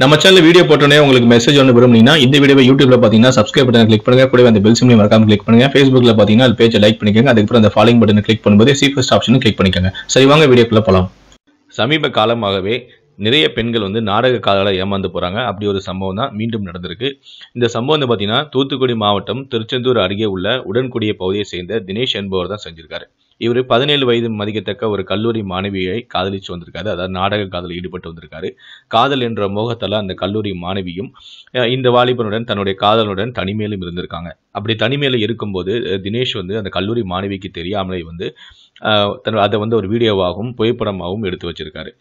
நம்ம channel video போட்டோன்னே உங்களுக்கு மெசேஜ் ஒன்று விரும்புனீங்கன்னா இந்த வீடியோ யூடியூப்ல பார்த்தீங்கன்னா சப்ஸ்கிரைப் பட்டன் கிளிக் பண்ணுங்க கூட அந்த பெல் சிம்லையும் மறக்காம கிளிக் பண்ணுங்க ஃபேஸ்புக்ல பார்த்தீங்கன்னா அது பேஜை லைக் பண்ணிக்கோங்க அதுக்கப்புறம் அந்த ஃபாலோ பட்டன் கிளிக் பண்ணும்போது சீஃபஸ்ட் ஆப்ஷனும் கிளிக் பண்ணிக்கோங்க சரி வாங்க வீடியோக்குள்ள போகலாம் சமீப காலமாகவே நிறைய பெண்கள் வந்து நாடக காதலால் ஏமாந்து போகிறாங்க அப்படி ஒரு சம்பவம் தான் மீண்டும் நடந்திருக்கு இந்த சம்பவம் வந்து பார்த்தீங்கன்னா தூத்துக்குடி மாவட்டம் திருச்செந்தூர் அருகே உள்ள உடன்குடிய பகுதியை சேர்ந்த தினேஷ் என்பவர் தான் செஞ்சிருக்காரு இவர் பதினேழு வயது மதிக்கத்தக்க ஒரு கல்லூரி மாணவியை காதலிச்சு வந்திருக்காரு அதாவது நாடக காதலில் ஈடுபட்டு வந்திருக்காரு காதல் என்ற மோகத்தால் அந்த கல்லூரி மாணவியும் இந்த வாலிபனுடன் தன்னுடைய காதலுடன் தனிமேலும் இருந்திருக்காங்க அப்படி தனிமேல இருக்கும்போது தினேஷ் வந்து அந்த கல்லூரி மாணவிக்கு தெரியாமலே வந்து தன் அதை வந்து ஒரு வீடியோவாகவும் புகைப்படமாகவும் எடுத்து வச்சிருக்காரு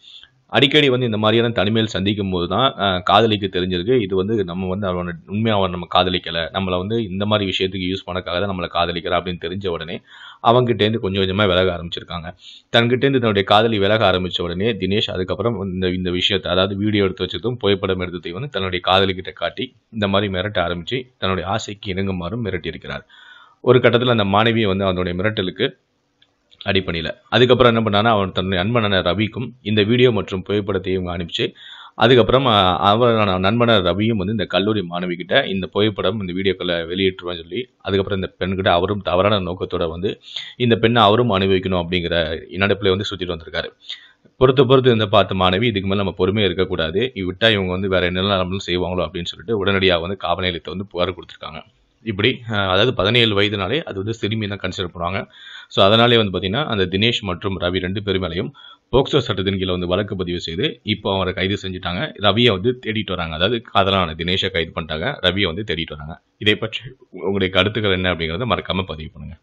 அடிக்கடி வந்து இந்த மாதிரியான தனிமையில் சந்திக்கும் போது தான் காதலிக்கு தெரிஞ்சிருக்கு இது வந்து நம்ம வந்து அவனை உண்மையாக அவன் நம்ம காதலிக்கலை நம்மளை வந்து இந்த மாதிரி விஷயத்துக்கு யூஸ் பண்ணக்காக தான் நம்மளை காதலிக்கிறா அப்படின்னு தெரிஞ்ச உடனே அவங்ககிட்டேருந்து கொஞ்சம் கொஞ்சமாக விலக ஆரம்பிச்சிருக்காங்க தன்கிட்டேருந்து தன்னுடைய காதலி விலக ஆரம்பித்த உடனே தினேஷ் அதுக்கப்புறம் இந்த இந்த விஷயத்தை அதாவது வீடியோ எடுத்து வச்சதும் புகைப்படம் எடுத்ததையும் வந்து தன்னுடைய காதலிக்கிட்ட காட்டி இந்த மாதிரி மிரட்ட ஆரம்பித்து தன்னுடைய ஆசைக்கு இணங்குமாறும் மிரட்டியிருக்கிறார் ஒரு கட்டத்தில் அந்த மாணவியை வந்து அவனுடைய மிரட்டலுக்கு அடிப்பணியில் அதுக்கப்புறம் என்ன பண்ணானா அவன் தன்னுடைய நண்பனான ரவிக்கும் இந்த வீடியோ மற்றும் புகைப்படத்தையும் அனுப்பிச்சு அதுக்கப்புறம் அவரான நண்பனான ரவியும் வந்து இந்த கல்லூரி மாணவிக்கிட்ட இந்த புகைப்படம் இந்த வீடியோக்களை வெளியிட்டுருவான்னு சொல்லி அதுக்கப்புறம் இந்த பெண்கிட்ட அவரும் தவறான நோக்கத்தோடு வந்து இந்த பெண்ணை அவரும் அனுபவிக்கணும் அப்படிங்கிற இனடைப்பில் வந்து சுற்றிட்டு வந்திருக்காரு பொறுத்து பொறுத்து இருந்த பார்த்த மாணவி இதுக்கு மேலே நம்ம பொறுமையாக இருக்கக்கூடாது இவ்விட்டா இவங்க வந்து வேறு என்னெல்லாம் நம்மளும் செய்வாங்களோ அப்படின்னு சொல்லிட்டு உடனடியாக வந்து காவல் நிலையத்தை வந்து புகார் கொடுத்துருக்காங்க இப்படி அதாவது பதினேழு வயதுனாலே அது வந்து சிறுமி தான் கன்சிடர் பண்ணுவாங்க ஸோ அதனாலே வந்து பார்த்திங்கன்னா அந்த தினேஷ் மற்றும் ரவி ரெண்டு பேர் மேலேயும் போக்சோ சட்டத்தின் கீழே வந்து வழக்கு பதிவு செய்து இப்போ அவரை கைது செஞ்சுட்டாங்க ரவியை வந்து தேடிட்டு வராங்க அதாவது காதலான தினேஷை கைது பண்ணிட்டாங்க ரவியை வந்து தேடிட்டு வராங்க இதை பற்றி உங்களுடைய கருத்துக்கள் என்ன அப்படிங்கிறத மறக்காமல் பதிவு பண்ணுங்கள்